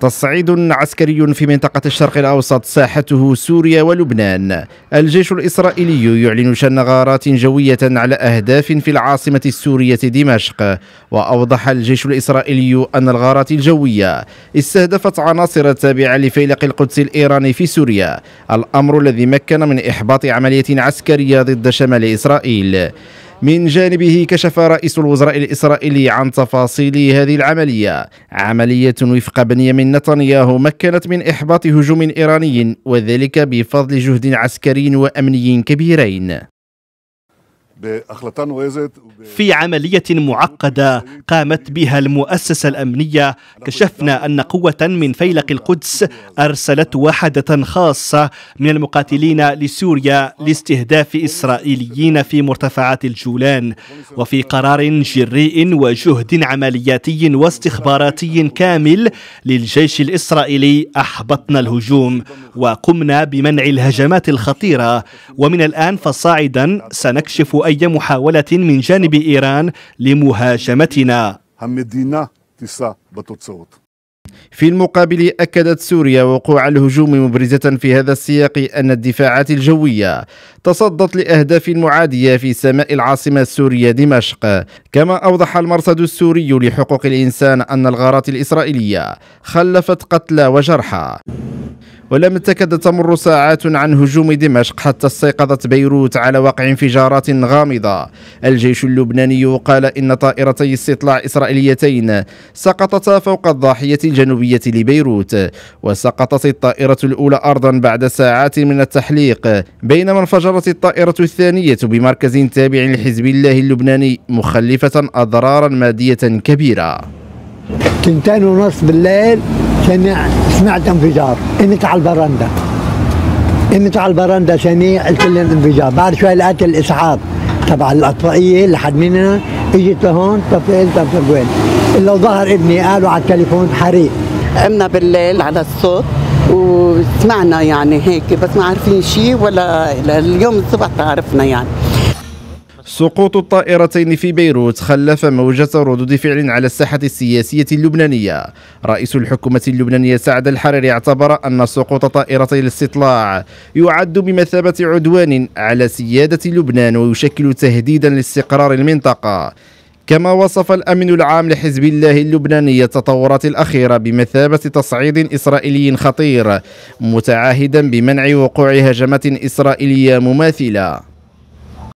تصعيد عسكري في منطقة الشرق الأوسط ساحته سوريا ولبنان الجيش الإسرائيلي يعلن شن غارات جوية على أهداف في العاصمة السورية دمشق وأوضح الجيش الإسرائيلي أن الغارات الجوية استهدفت عناصر تابعة لفيلق القدس الإيراني في سوريا الأمر الذي مكن من إحباط عملية عسكرية ضد شمال إسرائيل من جانبه كشف رئيس الوزراء الإسرائيلي عن تفاصيل هذه العملية عملية وفق بنيامين نتنياهو مكنت من إحباط هجوم إيراني وذلك بفضل جهد عسكري وأمني كبيرين في عملية معقدة قامت بها المؤسسة الأمنية كشفنا أن قوة من فيلق القدس أرسلت وحدة خاصة من المقاتلين لسوريا لاستهداف إسرائيليين في مرتفعات الجولان وفي قرار جريء وجهد عملياتي واستخباراتي كامل للجيش الإسرائيلي أحبطنا الهجوم وقمنا بمنع الهجمات الخطيرة ومن الآن فصاعدا سنكشف أي محاولة من جانب إيران لمهاجمتنا في المقابل أكدت سوريا وقوع الهجوم مبرزة في هذا السياق أن الدفاعات الجوية تصدت لأهداف معادية في سماء العاصمة السورية دمشق كما أوضح المرصد السوري لحقوق الإنسان أن الغارات الإسرائيلية خلفت قتلى وجرحى ولم تكد تمر ساعات عن هجوم دمشق حتى استيقظت بيروت على واقع انفجارات غامضة الجيش اللبناني قال إن طائرتي استطلاع إسرائيليتين سقطتا فوق الضاحية الجنوبية لبيروت وسقطت الطائرة الأولى أرضا بعد ساعات من التحليق بينما انفجرت الطائرة الثانية بمركز تابع لحزب الله اللبناني مخلفة أضرارا مادية كبيرة تنتين ونصف بالليل سمع سمعت انفجار قمت على البرندة قمت على البرندة سمعت انفجار بعد شوي لقيت الاسعاف تبع الاطفائيه لحد مننا اجت لهون طفيت طفيت وين الا ظهر ابني قالوا على التليفون حريق قمنا بالليل على الصوت وسمعنا يعني هيك بس ما عارفين شيء ولا اليوم الصبح تعرفنا يعني سقوط الطائرتين في بيروت خلف موجة ردود فعل على الساحة السياسية اللبنانية رئيس الحكومة اللبنانية سعد الحريري اعتبر أن سقوط طائرتي الاستطلاع يعد بمثابة عدوان على سيادة لبنان ويشكل تهديدا لاستقرار المنطقة كما وصف الأمن العام لحزب الله اللبناني التطورات الأخيرة بمثابة تصعيد إسرائيلي خطير متعاهدا بمنع وقوع هجمات إسرائيلية مماثلة